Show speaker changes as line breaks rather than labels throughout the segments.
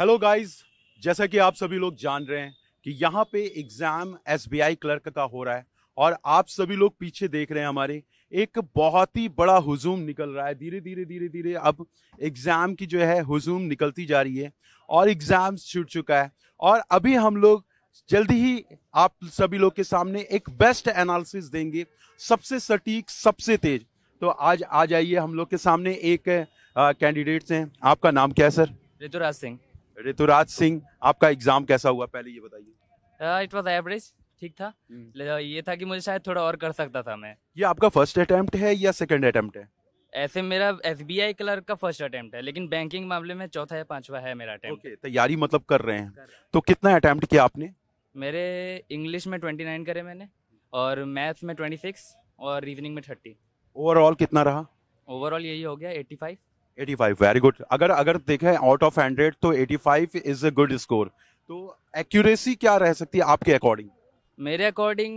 Hello guys जैसा कि आप सभी लोग जान रहे हैं कि यहाँ पे एग्ज़ाम एसबीआई क्लर्क का हो रहा है और आप सभी लोग पीछे देख रहे हैं हमारे एक बहुत ही बड़ा हुजूम निकल रहा है धीरे धीरे धीरे धीरे अब एग्ज़ाम की जो है हुजूम निकलती जा रही है और एग्ज़ाम छूट चुका है और अभी हम लोग जल्दी ही आप सभी लोग के सामने एक बेस्ट एनालिसिस देंगे सबसे सटीक सबसे तेज तो आज आ जाइए हम लोग के सामने एक कैंडिडेट्स हैं आपका नाम क्या है सर ऋतुराज सिंह ऋतुराज सिंह आपका एग्जाम कैसा हुआ पहले ये बताइए
इट वाज एवरेज ठीक था हम्म। uh, ये था कि मुझे शायद थोड़ा और कर सकता था मैं
ये आपका फर्स्ट अटेम्प्ट है या सेकंड अटेम्प्ट है
ऐसे मेरा एस बी आई क्लर्क का फर्स्ट अटेम्प्ट है लेकिन बैंकिंग मामले में चौथा या पांचवा है मेरा अटेम्प्ट okay,
तैयारी मतलब कर रहे हैं तो कितना अटेम्प्ट किया आपने
मेरे इंग्लिश में ट्वेंटी नाइन करे मैंने और मैथ्स में ट्वेंटी सिक्स और रीजनिंग में थर्टी
ओवरऑल कितना रहा
ओवरऑल यही हो गया एट्टी फाइव
85 वेरी गुड अगर अगर देखें आउट ऑफ 100 तो 85 इज अ गुड स्कोर तो एक्यूरेसी क्या रह सकती है आपके अकॉर्डिंग
मेरे अकॉर्डिंग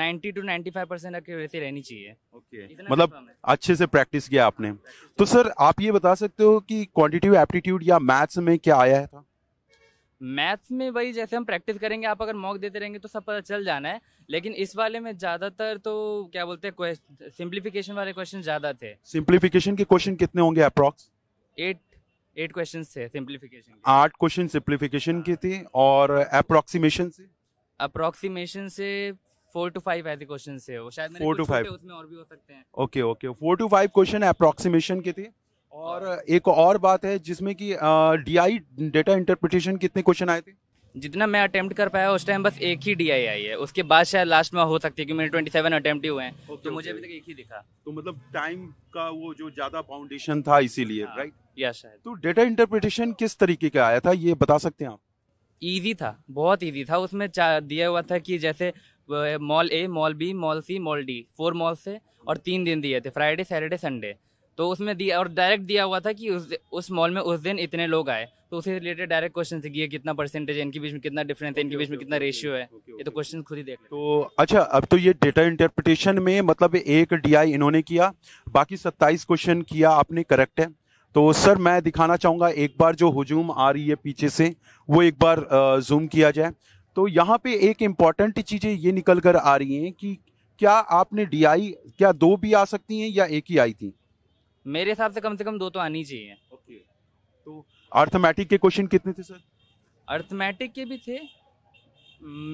90 टू 95 परसेंट एक्यूरेसी रहनी चाहिए ओके okay. मतलब
अच्छे से प्रैक्टिस किया आपने तो सर आप ये बता सकते हो कि क्वांटिटिव एप्टीट्यूड या मैथ्स में क्या आया है था
मैथ्स में वही जैसे हम प्रैक्टिस करेंगे आप अगर मॉक देते रहेंगे तो सब पता चल जाना है लेकिन इस वाले में ज्यादातर तो क्या बोलते हैं सिंप्लीफिकेशन वाले क्वेश्चन ज्यादा थे
सिंप्लीफिकेशन के क्वेश्चन कितने होंगे अप्रोक्स
एट एट क्वेश्चन थे सिंप्लीफिकेशन
आठ क्वेश्चन सिंप्लीफिकेशन के थे और अप्रोक्सीमेशन से
अप्रोक्सीमेशन से फोर टू फाइव ऐसे क्वेश्चन थे वो शायद फोर टू फाइव उसमें और भी हो सकते
हैं okay okay four to five question approximation के थे और हाँ। एक और बात है जिसमें कि डीआई डेटा इंटरप्रिटेशन कितने क्वेश्चन आए थे
जितना मैं अटेम्प्ट कर पाया उस टाइम बस एक ही डी आई आई है उसके बाद शायद लास्ट में हो सकती है कि मेरे 27 सेवन अटेम्प्ट ही हुए हैं
okay, तो मुझे okay. अभी तक एक ही दिखा तो मतलब टाइम का वो जो ज्यादा फाउंडेशन था इसीलिए राइट यस शायद तो डेटा इंटरप्रिटेशन किस तरीके का आया था ये बता सकते हैं आप
ईजी था बहुत ईजी था उसमें दिया हुआ था कि जैसे mall A mall B mall C mall D four mall से और तीन दिन दिए थे फ्राइडे सैटरडे संडे तो उसमें दिया और डायरेक्ट दिया हुआ था कि उस उस मॉल में उस दिन इतने लोग आए तो उसी रिलेटेड डायरेक्ट क्वेश्चन से कितना परसेंटेज है इनके बीच में कितना डिफरेंस है इनके बीच में कितना रेशियो है ये तो क्वेश्चन
खुद ही देख तो अच्छा अब तो ये डेटा इंटरप्रिटेशन में मतलब एक डी इन्होंने किया बाकी सत्ताईस क्वेश्चन किया आपने करेक्ट है तो सर मैं दिखाना चाहूँगा एक बार जो हजूम आ रही है पीछे से वो एक बार जूम किया जाए तो यहाँ पे एक इम्पॉर्टेंट चीज़ें ये निकल कर आ रही हैं कि क्या आपने डीआई क्या दो भी आ सकती हैं या एक ही आई थी
मेरे हिसाब से कम से कम दो तो आनी चाहिए ओके तो
अर्थमेटिक के क्वेश्चन कितने थे सर
अर्थमेटिक के भी थे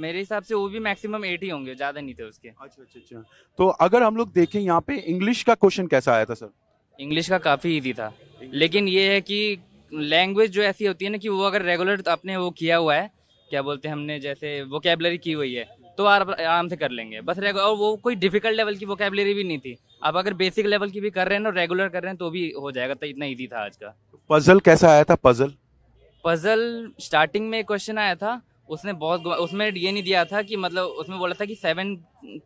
मेरे हिसाब से वो भी मैक्सिमम एट ही होंगे ज्यादा नहीं थे उसके अच्छा अच्छा अच्छा
तो अगर हम लोग देखें यहाँ पे इंग्लिश का क्वेश्चन कैसा आया था सर
इंग्लिश का काफी ईजी था लेकिन ये है कि लैंग्वेज जो ऐसी होती है ना कि वो अगर रेगुलर अपने वो किया हुआ है क्या बोलते हैं हमने जैसे वो कैबलरी की हुई है तो आप आराम से कर लेंगे बस और वो कोई डिफिकल्ट लेवल की वोकेबलरी भी नहीं थी आप अगर बेसिक लेवल की भी कर रहे हैं ना रेगुलर कर रहे हैं तो भी हो जाएगा तो इतना ईजी था आज का
पजल कैसा आया था पजल
पजल स्टार्टिंग में क्वेश्चन आया था उसने बहुत उसमें ये नहीं दिया था कि मतलब उसमें बोला था कि सेवन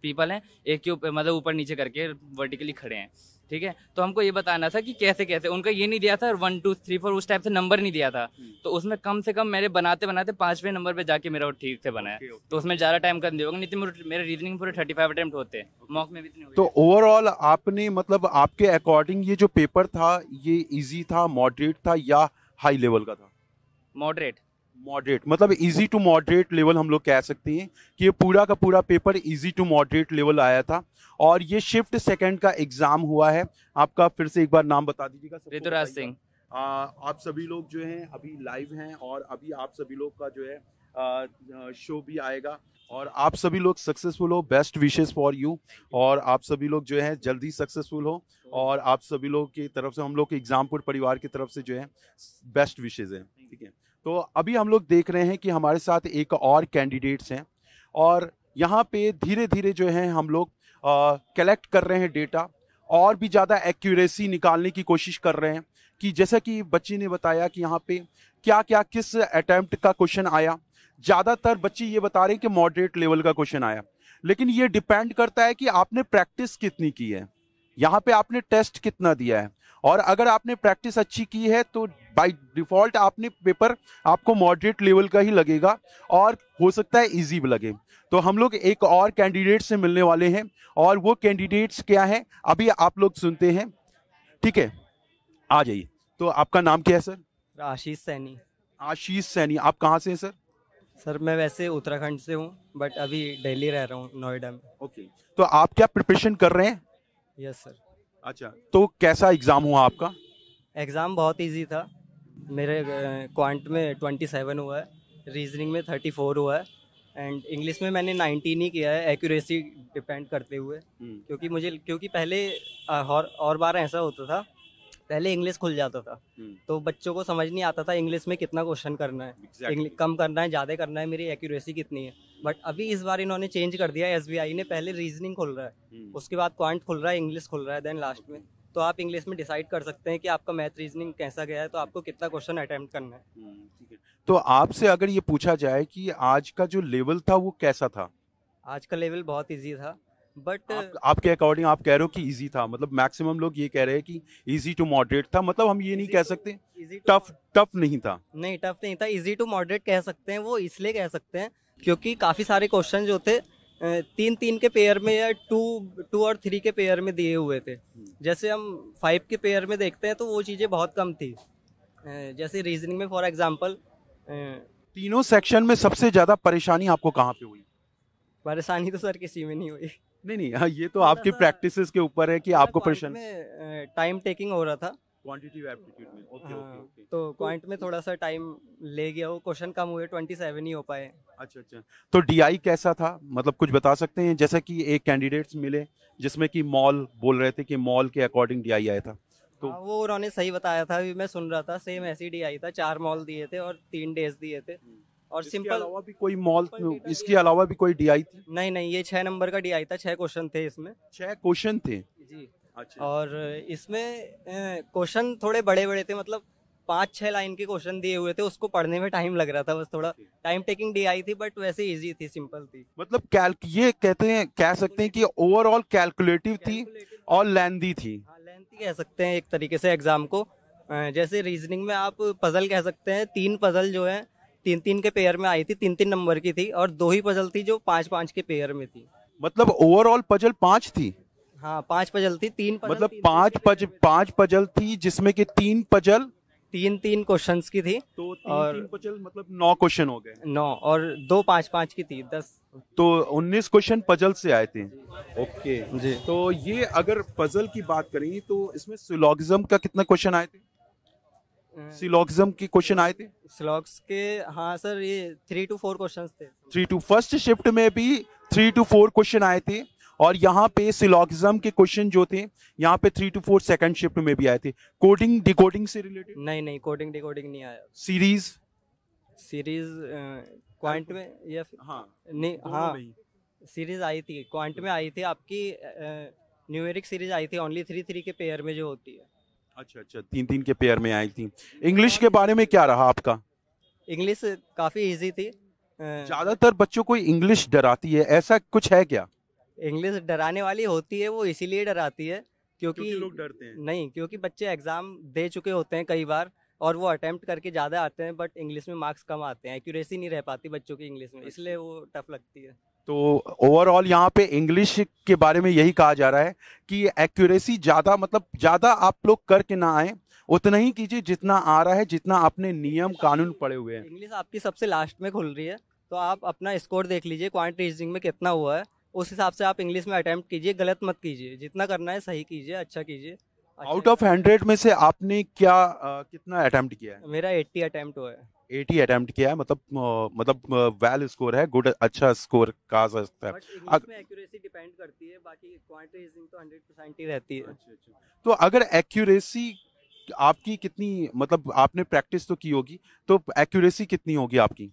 पीपल हैं एक के ऊपर मतलब ऊपर नीचे करके वर्टिकली खड़े हैं ठीक है तो हमको ये बताना था कि कैसे कैसे उनका ये नहीं दिया था वन टू थ्री फोर उस टाइप से नंबर नहीं दिया था हम्म। तो उसमें कम से कम मेरे बनाते बनाते पांचवें नंबर पे जाके मेरा ठीक से बना है okay, okay. तो उसमें ज़्यादा टाइम करने दिया नहीं तो मेरे रीजनिंग पूरे थर्टी फाइव अटेम्प्ट होते मॉक में भी इतने
तो ओवरऑल आपने मतलब आपके अकॉर्डिंग ये जो पेपर था ये इजी था मॉडरेट था या हाई लेवल का था मॉडरेट मॉडरेट मतलब इजी टू मॉडरेट लेवल हम लोग कह सकते हैं कि ये पूरा का पूरा paper easy to moderate level आया था और ये शिफ्ट सेकंड का एग्जाम हुआ है आपका फिर से एक बार नाम बता दीजिएगा ऋतुराज सिंह आप सभी लोग जो हैं अभी लाइव हैं और अभी आप सभी लोग का जो है आ, शो भी आएगा और आप सभी लोग सक्सेसफुल हो बेस्ट विशेज फॉर यू और आप सभी लोग जो है जल्दी सक्सेसफुल हो और आप सभी लोग की तरफ से हम लोग के एग्जामपुर परिवार की तरफ से जो है बेस्ट विशेज हैं ठीक है तो अभी हम लोग देख रहे हैं कि हमारे साथ एक और कैंडिडेट्स हैं और यहाँ पे धीरे धीरे जो है हम लोग कलेक्ट कर रहे हैं डेटा और भी ज़्यादा एक्यूरेसी निकालने की कोशिश कर रहे हैं कि जैसा कि बच्ची ने बताया कि यहाँ पे क्या क्या किस अटैम्प्ट का क्वेश्चन आया ज़्यादातर बच्चे ये बता रहे हैं कि मॉडरेट लेवल का क्वेश्चन आया लेकिन ये डिपेंड करता है कि आपने प्रैक्टिस कितनी की है यहाँ पे आपने टेस्ट कितना दिया है और अगर आपने प्रैक्टिस अच्छी की है तो बाय डिफॉल्ट आपने पेपर आपको मॉडरेट लेवल का ही लगेगा और हो सकता है इजी भी लगे तो हम लोग एक और कैंडिडेट से मिलने वाले हैं और वो कैंडिडेट्स क्या है अभी आप लोग सुनते हैं ठीक है आ जाइए तो आपका नाम क्या है सर
आशीष सैनी आशीष सैनी आप कहाँ से हैं सर सर मैं वैसे उत्तराखंड से हूँ बट अभी दिल्ली रह रहा हूँ नोएडा में ओके okay.
तो आप क्या प्रिपरेशन कर रहे हैं
यस सर अच्छा
तो कैसा एग्ज़ाम हुआ आपका
एग्ज़ाम बहुत इजी था मेरे क्वांट में ट्वेंटी सेवन हुआ है रीजनिंग में थर्टी फोर हुआ है एंड इंग्लिश में मैंने नाइनटीन ही किया है एक्यूरेसी डिपेंड करते हुए हम्म। क्योंकि मुझे क्योंकि पहले और, और बार ऐसा होता था पहले इंग्लिश खुल जाता था हम्म। तो बच्चों को समझ नहीं आता था इंग्लिश में कितना क्वेश्चन करना है exactly. कम करना है ज़्यादा करना है मेरी एक्यूरेसी कितनी है बट अभी इस बार इन्होंने चेंज कर दिया एस ने पहले रीजनिंग खोल रहा है उसके बाद क्वांट खुल रहा है इंग्लिश हम्म। खुल रहा है देन लास्ट में तो आप इंग्लिश में डिसाइड कर सकते हैं कि आपका मैथ रीजनिंग कैसा गया है तो आपको कितना क्वेश्चन अटेम्प्ट करना हम्म,
है तो आपसे अगर ये पूछा जाए कि आज का जो लेवल था वो कैसा था
आज का लेवल बहुत ईजी था बट आप,
आपके अकॉर्डिंग आप कह रहे हो कि इजी था मतलब मैक्सिमम लोग ये कह रहे हैं कि इजी टू मॉडरेट था मतलब हम ये नहीं कह सकते टफ टफ नहीं था
नहीं टफ नहीं था इजी टू मॉडरेट कह सकते हैं वो इसलिए कह सकते हैं क्योंकि काफ़ी सारे क्वेश्चन जो थे तीन तीन के पेयर में या टू टू और थ्री के पेयर में दिए हुए थे जैसे हम फाइव के पेयर में देखते हैं तो वो चीज़ें बहुत कम थी जैसे रीजनिंग में फॉर
एग्जाम्पल तीनों सेक्शन में सबसे ज़्यादा परेशानी आपको कहाँ पे हुई परेशानी तो सर किसी में नहीं हुई नहीं नहीं हाँ ये तो मतलब आपकी प्रैक्टिसेस के ऊपर है कि आपको परेशानी
टाइम टेकिंग हो रहा था क्वांटिटी एप्टीट्यूड में ओके ओके ओके तो क्वांट तो में थोड़ा सा टाइम ले गया वो क्वेश्चन कम हुए 27 ही हो पाए अच्छा अच्छा
तो डीआई कैसा था मतलब कुछ बता सकते हैं जैसा कि एक कैंडिडेट्स मिले जिसमें कि मॉल बोल रहे थे कि मॉल के अकॉर्डिंग डीआई आया था तो आ,
हाँ, वो उन्होंने सही बताया था मैं सुन रहा था सेम ऐसी डीआई था चार मॉल दिए थे और तीन डेज दिए थे हम्म। और सिंपल अलावा
भी कोई मॉल तो इसके अलावा भी कोई डीआई थी
नहीं नहीं ये छह नंबर का डीआई था छह क्वेश्चन थे इसमें
छह क्वेश्चन थे
जी अच्छा। और इसमें क्वेश्चन थोड़े बड़े बड़े थे मतलब पांच छह लाइन के क्वेश्चन दिए हुए थे उसको पढ़ने में टाइम लग रहा था बस थोड़ा टाइम टेकिंग डी आई थी बट वैसे इजी थी सिंपल थी
मतलब कैल ये कहते हैं कह सकते हैं कि ओवरऑल कैलकुलेटिव थी और लेंदी थी लेंदी
हाँ, कह सकते हैं एक तरीके से एग्जाम को जैसे रीजनिंग में आप पजल कह सकते हैं तीन पजल जो है तीन तीन के पेयर में आई थी तीन तीन नंबर की थी और दो ही पजल थी जो पांच पाँच के
पेयर में थी मतलब ओवरऑल पजल पाँच थी हाँ पांच पजल
थी तीन पजल मतलब
तीन पांच पज पांच पजल थी जिसमें कि तीन पजल तीन तीन क्वेश्चंस की थी तो तीन, और तीन पजल मतलब नौ क्वेश्चन हो गए नौ और दो पांच पांच की थी दस तो उन्नीस क्वेश्चन पजल से आए थे ओके जी तो ये अगर पजल की बात करें तो इसमें सिलोगिज्म का कितना क्वेश्चन आए थे सिलॉग्जम के क्वेश्चन आए थे
सिलॉग्स के हाँ सर ये थ्री टू फोर क्वेश्चन थे
थ्री टू फर्स्ट शिफ्ट में भी थ्री टू फोर क्वेश्चन आए थे और यहाँ पे सिलोगिज्म के क्वेश्चन जो थे यहाँ पे three two four second shift में भी आए थे कोडिंग डिकोडिंग से रिलेटेड
नहीं नहीं कोडिंग डिकोडिंग नहीं आया सीरीज सीरीज क्वांट में या हाँ नहीं हाँ सीरीज आई थी क्वांट में आई थी आपकी न्यूमेरिक सीरीज आई थी ओनली थ्री थ्री के पेयर में जो होती है अच्छा अच्छा
तीन तीन के पेयर में आई थी इंग्लिश के बारे में क्या रहा आपका
इंग्लिश काफी इजी थी
ज्यादातर बच्चों को इंग्लिश डराती है ऐसा कुछ है क्या
इंग्लिश डराने वाली होती है वो इसीलिए डराती है क्योंकि, क्योंकि लोग डरते हैं नहीं क्योंकि बच्चे एग्जाम दे चुके होते हैं कई बार और वो अटेम्प्ट करके ज़्यादा आते हैं बट इंग्लिश में मार्क्स कम आते हैं एक्यूरेसी नहीं रह पाती बच्चों की इंग्लिश में इसलिए वो टफ लगती है
तो ओवरऑल यहाँ पे इंग्लिश के बारे में यही कहा जा रहा है कि एक्यूरेसी ज़्यादा मतलब ज़्यादा आप लोग करके ना आए उतना ही कीजिए जितना आ रहा है जितना आपने नियम कानून पड़े हुए हैं इंग्लिश
आपकी सबसे लास्ट में खुल रही है तो आप अपना स्कोर देख लीजिए क्वांट रीजनिंग में कितना हुआ है उस हिसाब से आप इंग्लिश में अटैम्प्ट कीजिए गलत मत कीजिए जितना करना है सही कीजिए अच्छा कीजिए
आउट ऑफ हंड्रेड में से आपने क्या आ, कितना अटैम्प्ट किया है मेरा एट्टी अटैम्प्ट हुआ है एटी अटैम्प्ट किया है मतलब मतलब वेल स्कोर है गुड अच्छा स्कोर कहा जा सकता है
एक्यूरेसी डिपेंड करती है बाकी क्वांटिटी तो 100% ही रहती है
अच्छा अच्छा
तो अगर एक्यूरेसी आपकी कितनी मतलब आपने प्रैक्टिस तो की होगी तो एक्यूरेसी कितनी होगी आपकी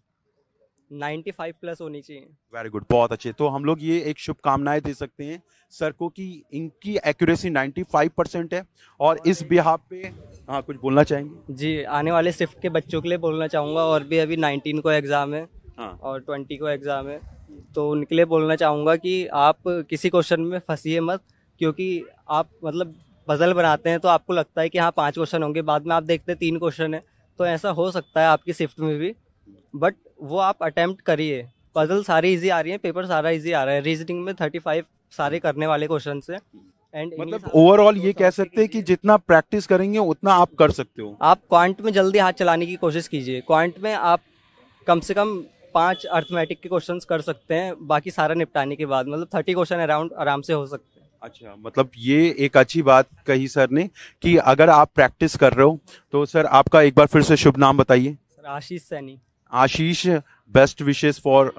95 प्लस होनी चाहिए
वेरी गुड बहुत अच्छे तो हम लोग ये एक शुभकामनाएं दे सकते हैं सर को कि इनकी एक्यूरेसी 95 परसेंट है और इस बिहार पे हाँ कुछ बोलना चाहेंगे
जी आने वाले शिफ्ट के बच्चों के लिए बोलना चाहूँगा और भी अभी 19 को एग्ज़ाम है हाँ। और 20 को एग्ज़ाम है तो उनके लिए बोलना चाहूँगा कि आप किसी क्वेश्चन में फंसीए मत क्योंकि आप मतलब पजल बनाते हैं तो आपको लगता है कि हाँ पाँच क्वेश्चन होंगे बाद में आप देखते हैं तीन क्वेश्चन है तो ऐसा हो सकता है आपकी शिफ्ट में भी बट वो आप अटैम्प्ट करिए पजल सारी इजी आ रही है पेपर सारा इजी आ रहा है रीजनिंग में थर्टी फाइव सारे करने वाले क्वेश्चन है एंड मतलब
ओवरऑल ये कह सकते हैं कि जितना प्रैक्टिस करेंगे उतना आप कर सकते हो
आप क्वांट में जल्दी हाथ चलाने की कोशिश कीजिए क्वांट में आप कम से कम पांच अर्थमेटिक के क्वेश्चंस कर सकते हैं बाकी सारा निपटाने के बाद मतलब थर्टी क्वेश्चन अराउंड आराम से हो सकते हैं अच्छा
मतलब ये एक अच्छी बात कही सर ने कि अगर आप प्रैक्टिस कर रहे हो तो सर आपका एक बार फिर से शुभ नाम बताइए sir
Ashish Saini
Ashish best wishes for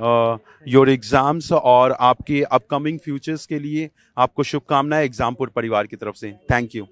your exams और आपके अपकमिंग फ्यूचर्स के लिए आपको शुभकामनाएं एग्जामपुर परिवार की तरफ से थैंक यू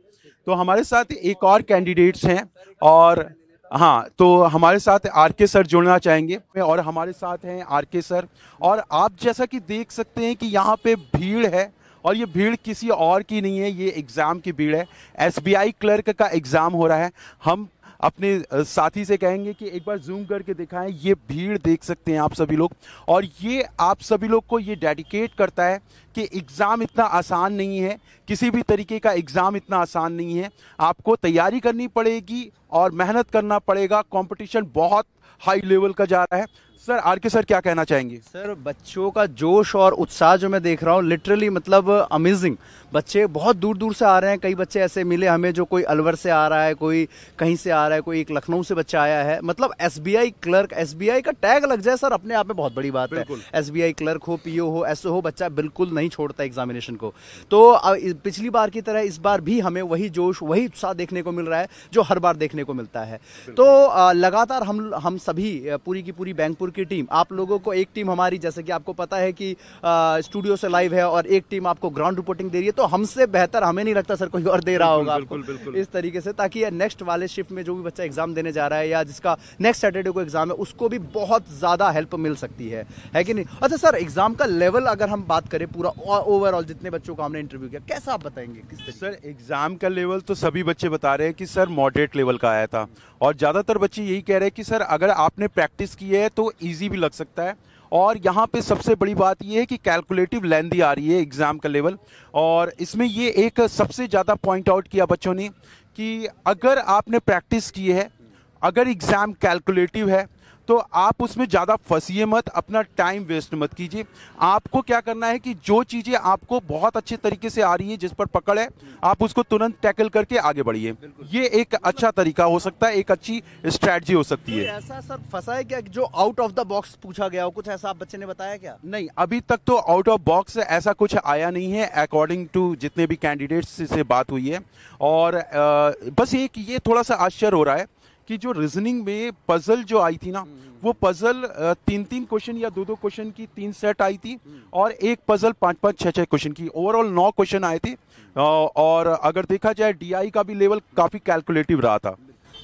तो हमारे साथ एक और कैंडिडेट्स हैं और हाँ तो हमारे साथ आर के सर जुड़ना चाहेंगे और हमारे साथ हैं आर के सर और आप जैसा कि देख सकते हैं कि यहाँ पे भीड़ है और ये भीड़ किसी और की नहीं है ये एग्ज़ाम की भीड़ है एसबीआई क्लर्क का एग्ज़ाम हो रहा है हम अपने साथी से कहेंगे कि एक बार जूम करके दिखाएं ये भीड़ देख सकते हैं आप सभी लोग और ये आप सभी लोग को ये डेडिकेट करता है कि एग्ज़ाम इतना आसान नहीं है किसी भी तरीके का एग्ज़ाम इतना आसान नहीं है आपको तैयारी करनी पड़ेगी और मेहनत करना पड़ेगा कंपटीशन बहुत
हाई लेवल का जा रहा है सर आर के सर क्या कहना चाहेंगे सर बच्चों का जोश और उत्साह जो मैं देख रहा हूँ लिटरली मतलब अमेजिंग बच्चे बहुत दूर दूर से आ रहे हैं कई बच्चे ऐसे मिले हमें जो कोई अलवर से आ रहा है कोई कहीं से आ रहा है कोई एक लखनऊ से बच्चा आया है मतलब एस क्लर्क एस का टैग लग जाए सर अपने आप में बहुत बड़ी बात है एस क्लर्क हो पी हो एस हो बच्चा बिल्कुल नहीं छोड़ता एग्जामिनेशन को तो पिछली बार की तरह इस बार भी हमें वही जोश वही उत्साह देखने को मिल रहा है जो हर बार देखने को मिलता है तो लगातार हम हम सभी पूरी की पूरी बैंकपुर की टीम आप लोगों को एक टीम हमारी जैसे कि आपको पता है कि स्टूडियो से लाइव है और एक टीम आपको ग्राउंड रिपोर्टिंग दे रही है तो हमसे बेहतर हमें नहीं लगता सर कोई और दे रहा होगा बिल्कुल बिल्कुल इस तरीके से ताकि नेक्स्ट वाले शिफ्ट में जो भी बच्चा एग्जाम देने जा रहा है या जिसका नेक्स्ट सैटरडे को एग्जाम है उसको भी बहुत ज़्यादा हेल्प मिल सकती है है कि नहीं अच्छा सर एग्जाम का लेवल अगर हम बात करें पूरा ओवरऑल जितने बच्चों का हमने इंटरव्यू किया कैसा आप बताएंगे किस सर एग्जाम का
लेवल तो सभी बच्चे बता रहे हैं कि सर मॉडरेट लेवल का आया था और ज़्यादातर बच्चे यही कह रहे हैं कि सर अगर आपने प्रैक्टिस की है तो ईजी भी लग सकता है और यहाँ पे सबसे बड़ी बात यह है कि कैलकुलेटिव लेंदी आ रही है एग्ज़ाम का लेवल और इसमें ये एक सबसे ज़्यादा पॉइंट आउट किया बच्चों ने कि अगर आपने प्रैक्टिस की है अगर एग्ज़ाम कैलकुलेटिव है तो आप उसमें ज़्यादा फंसिए मत अपना टाइम वेस्ट मत कीजिए आपको क्या करना है कि जो चीज़ें आपको बहुत अच्छे तरीके से आ रही है जिस पर पकड़ है आप उसको तुरंत टैकल करके आगे बढ़िए ये एक अच्छा तरीका हो सकता है एक अच्छी स्ट्रैटी हो सकती है
ऐसा सर फंसा है क्या जो आउट ऑफ द बॉक्स पूछा गया हो कुछ ऐसा आप बच्चे ने बताया क्या नहीं अभी तक तो
आउट ऑफ बॉक्स ऐसा कुछ आया नहीं है अकॉर्डिंग टू जितने भी कैंडिडेट्स से बात हुई है और बस एक ये थोड़ा सा आश्चर्य हो रहा है कि जो रीजनिंग में पजल जो आई थी ना हम्म। वो पजल तीन तीन क्वेश्चन या दो दो क्वेश्चन की तीन सेट आई थी हम्म। और एक पजल पांच पांच छह छह क्वेश्चन की ओवरऑल नौ क्वेश्चन आए थे और अगर देखा जाए डीआई का भी लेवल काफी कैलकुलेटिव रहा था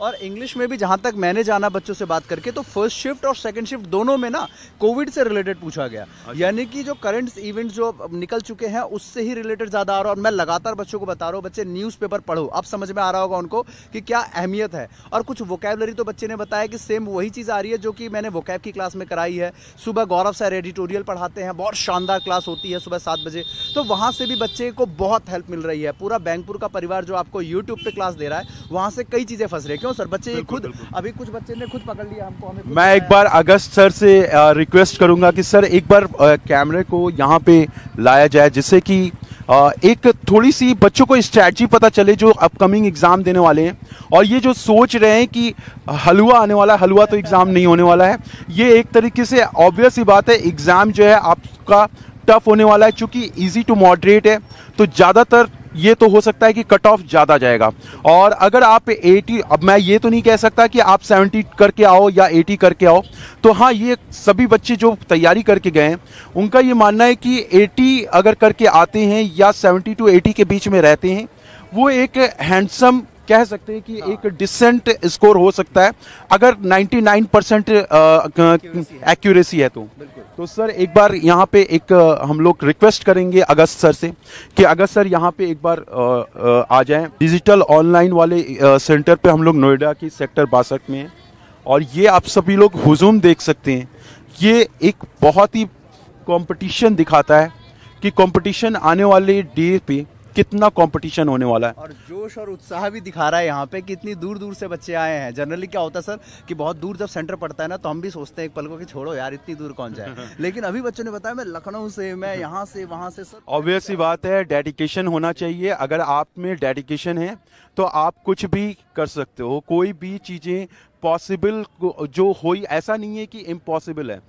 और इंग्लिश में भी जहां तक मैंने जाना बच्चों से बात करके तो फर्स्ट शिफ्ट और सेकंड शिफ्ट दोनों में ना कोविड से रिलेटेड पूछा गया अच्छा। यानी कि जो करंट इवेंट जो निकल चुके हैं उससे ही रिलेटेड ज़्यादा आ रहा है और मैं लगातार बच्चों को बता रहा हूँ बच्चे न्यूज पढ़ो अब समझ में आ रहा होगा उनको कि क्या अहमियत है और कुछ वोकेबलरी तो बच्चे ने बताया कि सेम वही चीज़ आ रही है जो कि मैंने वोकैब की क्लास में कराई है सुबह गौरव सर एडिटोरियल पढ़ाते हैं बहुत शानदार क्लास होती है सुबह सात बजे तो वहां से भी बच्चे को बहुत हेल्प मिल रही है पूरा बैंकपुर का परिवार जो आपको यूट्यूब पर क्लास दे रहा है वहां से कई चीज़ें फंस रही है क्यों हो सर बच्चे खुद अभी कुछ बच्चे ने खुद पकड़ लिया हमको हमें
मैं एक बार अगस्त सर से रिक्वेस्ट करूंगा कि सर एक बार कैमरे को यहाँ पे लाया जाए जिससे कि एक थोड़ी सी बच्चों को स्ट्रैटी पता चले जो अपकमिंग एग्ज़ाम देने वाले हैं और ये जो सोच रहे हैं कि हलवा आने वाला है हलवा तो एग्ज़ाम नहीं होने वाला है ये एक तरीके से ऑब्वियस ही बात है एग्ज़ाम जो है आपका टफ होने वाला है चूँकि ईजी टू मॉडरेट है तो ज़्यादातर ये तो हो सकता है कि कट ऑफ ज़्यादा जाएगा और अगर आप 80 अब मैं ये तो नहीं कह सकता कि आप 70 करके आओ या 80 करके आओ तो हाँ ये सभी बच्चे जो तैयारी करके गए हैं उनका ये मानना है कि 80 अगर करके आते हैं या 70 टू 80 के बीच में रहते हैं वो एक हैंडसम कह सकते हैं कि हाँ। एक डिसेंट स्कोर हो सकता है अगर 99 परसेंट एक्यूरेसी है तो तो सर एक बार यहाँ पे एक हम लोग रिक्वेस्ट करेंगे अगस्त सर से कि अगस्त सर यहाँ पे एक बार आ, आ जाएं डिजिटल ऑनलाइन वाले सेंटर पे हम लोग नोएडा की सेक्टर बासठ में हैं और ये आप सभी लोग हुजूम देख सकते हैं ये एक बहुत ही कंपटीशन दिखाता है कि कंपटीशन आने वाले डे पे कितना कंपटीशन होने वाला है
और जोश और उत्साह भी दिखा रहा है यहाँ पे कि इतनी दूर दूर से बच्चे आए हैं जनरली क्या होता है सर कि बहुत दूर जब सेंटर पड़ता है ना तो हम भी सोचते हैं एक पल को कि छोड़ो यार इतनी दूर कौन जाए लेकिन अभी बच्चों ने बताया मैं लखनऊ से मैं यहाँ से वहाँ से सर
ऑब्वियसली बात है डेडिकेशन होना चाहिए अगर आप में डेडिकेशन है तो आप कुछ भी कर सकते हो कोई भी चीज़ें पॉसिबल जो हो ऐसा नहीं है कि इम्पॉसिबल है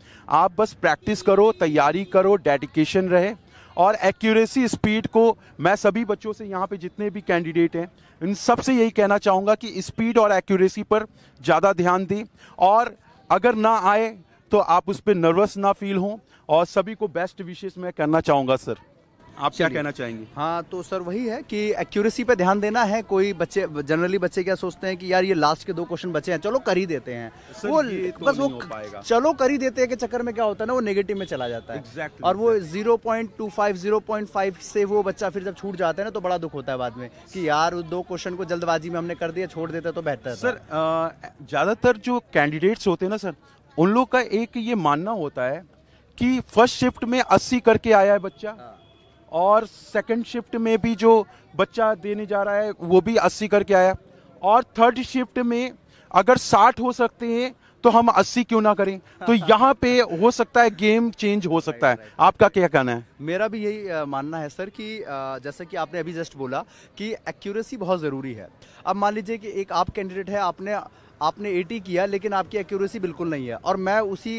आप बस प्रैक्टिस करो तैयारी करो डेडिकेशन रहे और एक्यूरेसी स्पीड को मैं सभी बच्चों से यहाँ पे जितने भी कैंडिडेट हैं इन सब से यही कहना चाहूँगा कि स्पीड और एक्यूरेसी पर ज़्यादा ध्यान दें और अगर ना आए तो आप उस पर नर्वस ना फील हों और सभी को बेस्ट विशेष मैं करना चाहूँगा सर आप क्या कहना चाहेंगे हाँ
तो सर वही है कि एक्यूरेसी पे ध्यान देना है कोई बच्चे जनरली बच्चे क्या सोचते हैं कि यार ये लास्ट के दो क्वेश्चन बचे हैं चलो कर ही देते हैं वो तो बस वो चलो कर ही देते हैं के चक्कर में क्या होता है ना वो नेगेटिव में चला जाता है exactly, और वो zero point two five zero point five से वो बच्चा फिर जब छूट जाता है ना तो बड़ा दुख होता है बाद में कि यार दो क्वेश्चन को जल्दबाजी में हमने कर दिया छोड़ देता तो बेहतर
सर ज़्यादातर जो कैंडिडेट्स होते हैं ना सर उन लोग का एक ये मानना होता है कि फर्स्ट शिफ्ट में अस्सी करके आया है बच्चा हाँ। और सेकंड शिफ्ट में भी जो बच्चा देने जा रहा है वो भी अस्सी करके आया और थर्ड शिफ्ट में अगर साठ हो सकते हैं तो हम अस्सी क्यों ना करें तो यहाँ पे हो सकता है गेम चेंज हो सकता है आपका क्या कहना है
मेरा भी यही मानना है सर कि जैसा कि आपने अभी जस्ट बोला कि एक्यूरेसी बहुत ज़रूरी है अब मान लीजिए कि एक आप कैंडिडेट है आपने आपने 80 किया लेकिन आपकी एक्यूरेसी बिल्कुल नहीं है और मैं उसी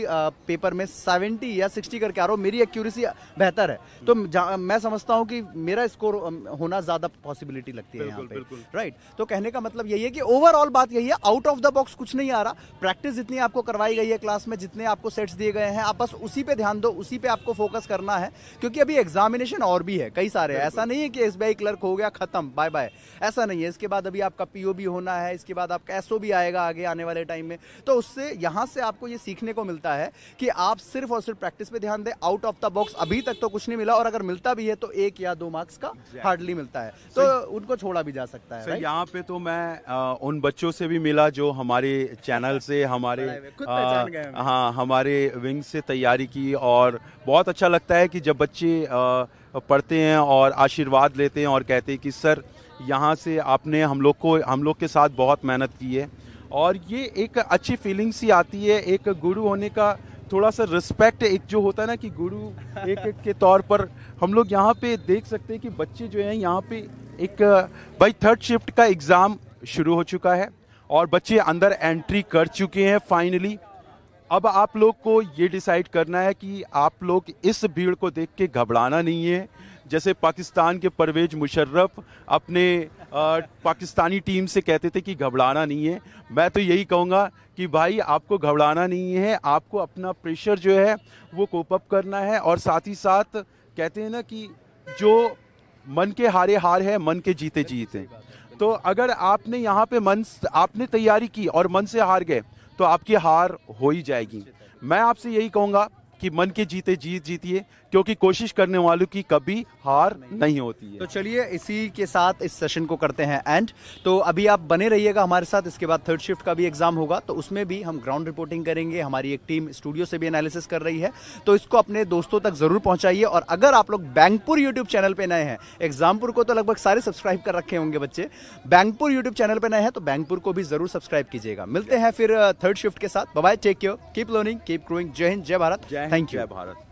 पेपर में 70 या 60 करके आ रहा हूँ मेरी एक्यूरेसी बेहतर है तो मैं समझता हूँ कि मेरा स्कोर होना ज़्यादा पॉसिबिलिटी लगती है यहाँ पे राइट तो कहने का मतलब यही है कि ओवरऑल बात यही है आउट ऑफ द बॉक्स कुछ नहीं आ रहा प्रैक्टिस जितनी आपको करवाई गई है क्लास में जितने आपको सेट्स दिए गए हैं आप बस उसी पे ध्यान दो उसी पर आपको फोकस करना है क्योंकि अभी एग्जामिनेशन और भी है कई सारे ऐसा नहीं है कि एस क्लर्क हो गया खत्म बाय बाय ऐसा नहीं है इसके बाद अभी आपका पीओबी होना है इसके बाद आपका एसओ आएगा आगे आने वाले टाइम में तो उससे यहाँ से आपको ये सीखने को मिलता है कि आप सिर्फ और सिर्फ प्रैक्टिस पे ध्यान दें आउट ऑफ द बॉक्स अभी तक तो कुछ नहीं मिला और अगर मिलता भी है तो एक या दो मार्क्स का हार्डली मिलता है तो उनको छोड़ा भी जा सकता है
यहाँ पे तो मैं उन बच्चों से भी मिला जो हमारे चैनल से हमारे हाँ हमारे विंग से तैयारी की और बहुत अच्छा लगता है कि जब बच्चे पढ़ते हैं और आशीर्वाद लेते हैं और कहते हैं कि सर यहाँ से आपने हम लोग को हम लोग के साथ बहुत मेहनत की है और ये एक अच्छी फीलिंग सी आती है एक गुरु होने का थोड़ा सा रिस्पेक्ट एक जो होता है ना कि गुरु एक के तौर पर हम लोग यहाँ पे देख सकते हैं कि बच्चे जो हैं यहाँ पे एक भाई थर्ड शिफ्ट का एग्ज़ाम शुरू हो चुका है और बच्चे अंदर एंट्री कर चुके हैं फाइनली अब आप लोग को ये डिसाइड करना है कि आप लोग इस भीड़ को देख के घबराना नहीं है जैसे पाकिस्तान के परवेज मुशर्रफ अपने पाकिस्तानी टीम से कहते थे कि घबराना नहीं है मैं तो यही कहूँगा कि भाई आपको घबराना नहीं है आपको अपना प्रेशर जो है वो कोप अप करना है और साथ ही साथ कहते हैं ना कि जो मन के हारे हार है मन के जीते जीते तो अगर आपने यहाँ पे मन आपने तैयारी की और मन से हार गए तो आपकी हार हो ही जाएगी मैं आपसे यही कहूँगा कि मन के जीते जीत जीतिए क्योंकि कोशिश करने
वालों की कभी हार नहीं होती है तो चलिए इसी के साथ इस सेशन को करते हैं एंड तो अभी आप बने रहिएगा हमारे साथ इसके बाद थर्ड शिफ्ट का भी एग्जाम होगा तो उसमें भी हम ग्राउंड रिपोर्टिंग करेंगे हमारी एक टीम स्टूडियो से भी एनालिसिस कर रही है तो इसको अपने दोस्तों तक जरूर पहुंचाइए और अगर आप लोग बैंकपुर यूट्यूब चैनल पर नए हैं एग्जामपुर को तो लगभग सारे सब्सक्राइब कर रखे होंगे बच्चे बैंकपुर यूट्यूब चैनल पर नए हैं तो बैंकपुर को भी जरूर सब्सक्राइब कीजिएगा मिलते हैं फिर थर्ड uh, शिफ्ट के साथ bye take care keep learning keep growing Jai Hind जय भारत थैंक यू जय
भारत